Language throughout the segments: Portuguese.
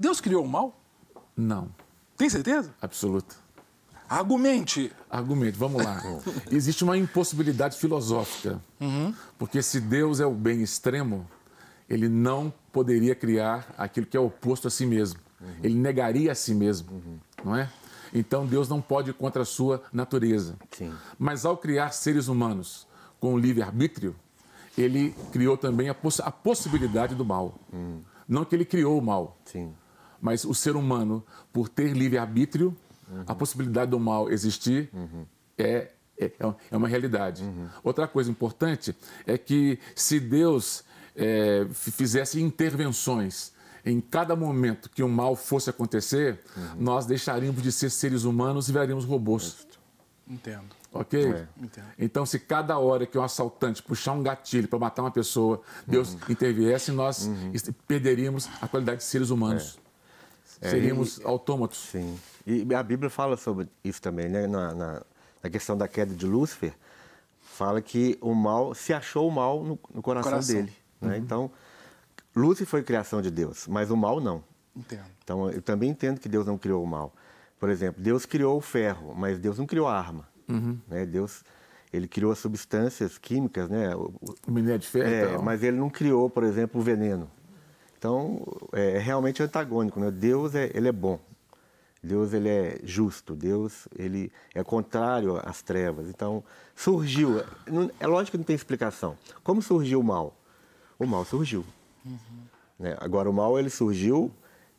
Deus criou o mal? Não. Tem certeza? Absoluto. Argumente. Argumente, vamos lá. Existe uma impossibilidade filosófica. Uhum. Porque se Deus é o bem extremo, ele não poderia criar aquilo que é oposto a si mesmo. Uhum. Ele negaria a si mesmo, uhum. não é? Então Deus não pode ir contra a sua natureza. Sim. Mas ao criar seres humanos com o livre-arbítrio, ele criou também a, poss a, possibilidade do mal. Hum. Não que ele criou o mal. Sim mas o ser humano, por ter livre-arbítrio, uhum. a possibilidade do mal existir uhum. é, é, é, é uma realidade. Uhum. Outra coisa importante é que se Deus é, fizesse intervenções em cada momento que o mal fosse acontecer, nós deixaríamos de ser seres humanos e viraríamos robôs. Entendo. Ok? É. Então, se cada hora que um assaltante puxar um gatilho para matar uma pessoa, Deus uhum. interviesse, nós uhum. perderíamos a qualidade de seres humanos. É. É, Seríamos e, autômatos. Sim. E a Bíblia fala sobre isso também, né? Na, na, na, questão da queda de Lúcifer, fala que o mal se achou o mal no, no coração, coração, dele. Né? Uhum. Então, Lúcifer foi criação de Deus, mas o mal não. Entendo. Então, eu também entendo que Deus não criou o mal. Por exemplo, Deus criou o ferro, mas Deus não criou a arma. Uhum. Né? Deus ele criou as substâncias químicas, né? O, o minério de ferro. É, então. mas ele não criou, por exemplo, o veneno. Então, é, é realmente antagônico, né? Deus é, ele é bom, Deus ele é justo, Deus ele é contrário às trevas. Então, surgiu, é lógico que não tem explicação. Como surgiu o mal? O mal surgiu. Uhum. Né? Agora, o mal ele surgiu,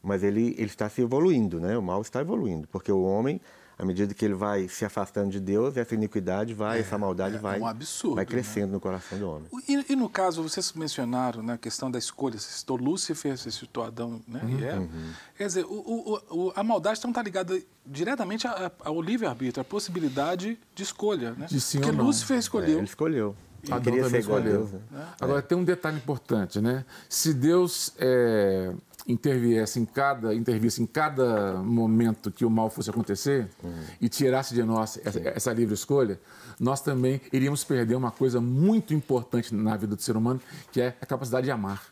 mas ele, ele está se evoluindo, né? O mal está evoluindo, porque o homem à medida que ele vai se afastando de Deus, essa iniquidade vai, é, essa maldade é, é, vai, um absurdo, vai né? crescendo né? no coração do homem. E, e, no caso, vocês mencionaram né, a questão da escolha, se citou Lúcifer, se citou Adão né, uhum, e Eva. Uhum. Quer dizer, o, o, o, a maldade então está ligada diretamente ao livre-arbítrio, à possibilidade de escolha. Né? De sim Porque Lúcifer é, escolheu. É, ele escolheu. E queria ser igual a Deus. Né? É. Agora, tem um detalhe importante, né? Se Deus... É interviesse em cada, intervisse em cada momento que o mal fosse acontecer uhum. e tirasse de nós essa, essa, livre escolha, nós também iríamos perder uma coisa muito importante na vida do ser humano, que é a capacidade de amar.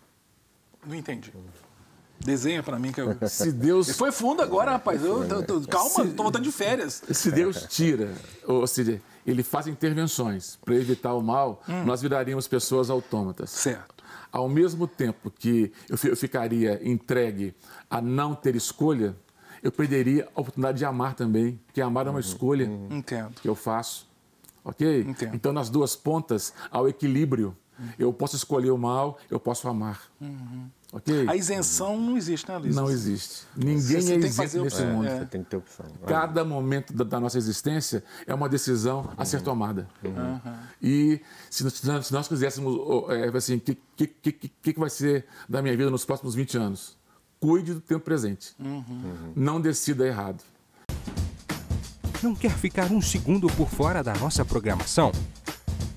Não entendi. Desenha para mim que eu. Se Deus. foi fundo agora, rapaz. Eu, tô, tô, calma, se... tô voltando de férias. Se Deus tira, ou se ele faz intervenções para evitar o mal, hum. nós viraríamos pessoas autômatas. Certo. Ao mesmo tempo que eu, ficaria entregue a não ter escolha, eu perderia a oportunidade de amar também, porque amar é uma uhum. escolha Entendo. que eu faço. Ok? Entendo. Então, nas duas pontas, há o equilíbrio. Eu posso escolher o mal, eu posso amar. Uhum. Okay? A isenção não existe, né, Liz? Não existe. Ninguém você, é isento nesse mundo. É. Você tem que ter opção. Cada momento da, da nossa existência é uma decisão uhum. a ser uhum. tomada. Uhum. uhum. E se nós, se nós quiséssemos, é, assim, o que, que, que, que vai ser da minha vida nos próximos 20 anos? Cuide do tempo presente. Uhum. Não decida errado. Não quer ficar um segundo por fora da nossa programação?